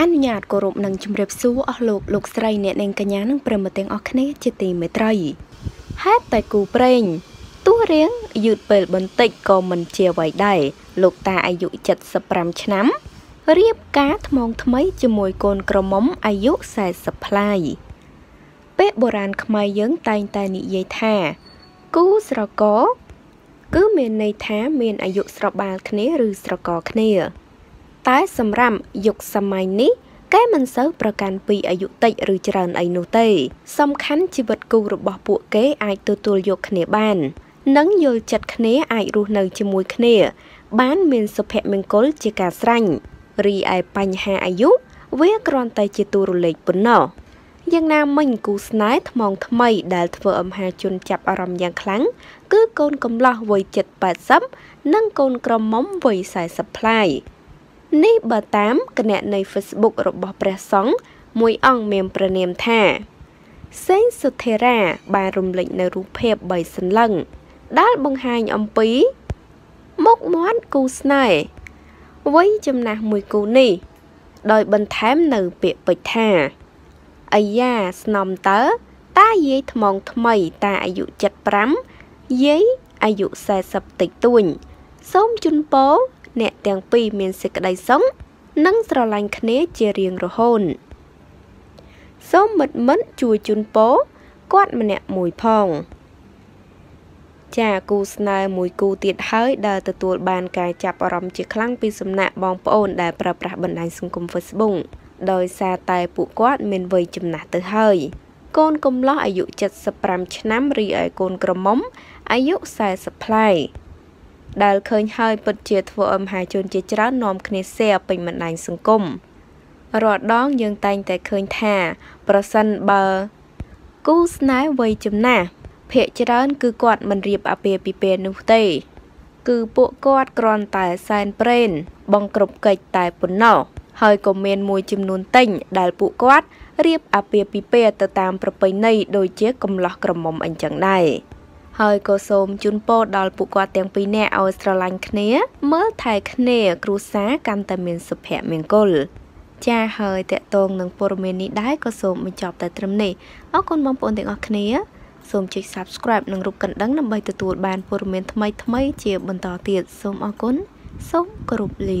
អនុញ្ញាតគោរពនិងជម្រាបសួរអស់លោកលោកស្រីអ្នកនាងកញ្ញានិងប្រិមត្តទាំងអស់គ្នាជាទីមេត្រីហេតុតែគូប្រេងទោះរៀងយឺតពេលបន្តិចក៏មិនជាអ្វីដែរលោកតាអាយុ75ឆ្នាំរៀបការថ្មងថ្មីជាមួយកូនក្រមុំអាយុ40ប្លាយពេលបុរាណខ្មែរយើងតែងតែនិយាយថា គូស្រករគឺមានន័យថាមានអាយុស្របាលគ្នាឬស្រករគ្នាតែសម្រាប់យុគសម័យនេះគេមិនសូវប្រកាន់ពីអាយុតិចឬច្រើនអីនោះទេ សំខាន់ជីវិតគូរបស់ពួកគេអាចទទួលយកគ្នាបាន និងយល់ចិត្តគ្នាអាចរស់នៅជាមួយគ្នាបានមានសុភមង្គលជាការស្រេញរីឯបញ្ហាអាយុ វាគ្រាន់តែជាទូរលេខប៉ុណ្ណោះយ៉ាងណាមិញគូស្នេហ៍ថ្មងថ្មីដែលធ្វើអមហាជនចាប់អារម្មណ៍យ៉ាងខ្លាំងគឺកូនកំលោះវ័យ7 80និងកូនក្រមុំវ័យ40ប្លាយនេះបើតាមគណនី Facebook របស់ព្រះសង្ឃមួយអង្គមានប្រណាមថា សេងសុធេរាបានរំលេចនៅរូបភាព3សន្លឹងដែលបង្ហាញអំពី មុខមាត់គូស្នេហ៍វ័យចំណាស់មួយគូនេះ ដោយបន្ថែមនៅពាក្យពេចថាអាយ៉ាស្នំតើតាយាយថ្មងថ្មីតាអាយុ75យាយអាយុ40តិចតួញសូមជូនពរអ្នកទាំងពីរមានសេចក្តីសុខនិងស្រឡាញ់គ្នាជារៀងរហូតសូមមិត្តមិត្តជួយជូនពរគាត់ម្នាក់មួយផង ចាគូស្នេហ៍មួយគូទៀតហើយដែលទទួលបាន ការចាប់អារម្មណ៍ជាខ្លាំងពីសំណាក់បងប្អូនដែលប្រើប្រាស់បណ្ដាញសង្គម Facebook ដោយសារតែពួកគាត់មានវ័យចំណាស់ទៅហើយ កូនកំលោះអាយុ75ឆ្នាំរីឯកូនក្រមុំ អាយុ40ប្លាយដែលឃើញហើយពិតជាធ្វើឲ្យមហាជនជាច្រើននាំគ្នាសែពេញបណ្ដាញសង្គមរាល់ដងយើងតែងតែឃើញថាប្រសិនបើគូស្នេហ៍វ័យចំណាស់ភាកច្រើន គឺគាត់មិនរៀបអាពាហ៍ពិពាហ៍នោះទេ គឺពួកគាត់គ្រាន់តែសែនប្រេនបងគ្រប់កិច្ចតែប៉ុណ្ណោះហើយក៏មានមួយចំនួនតិញដែលពួកគាត់រៀបអាពាហ៍ពិពាហ៍ទៅតាម ប្រពៃណីដូចជាកំឡោះក្រមុំអញ្ចឹងដែរហើយក៏សូមជូនពរដល់ពួកគាត់ទាំងពីរនាក់ឲ្យស្រឡាញ់គ្នាមើលថែគ្នាគ្រួសារកាន់តែមានសុភមង្គលចាហើយតកតងនឹងព័ត៌មាននេះដែរក៏សូមបញ្ចប់តែត្រឹមនេះអរគុណបងប្អូនទាំងអស់គ្នាសូមចុច Subscribe និងរូបកណ្ដឹងដើម្បីទទួលបានព័ត៌មានថ្មីៗជាបន្តទៀតសូមអរគុណសូមគោរពលា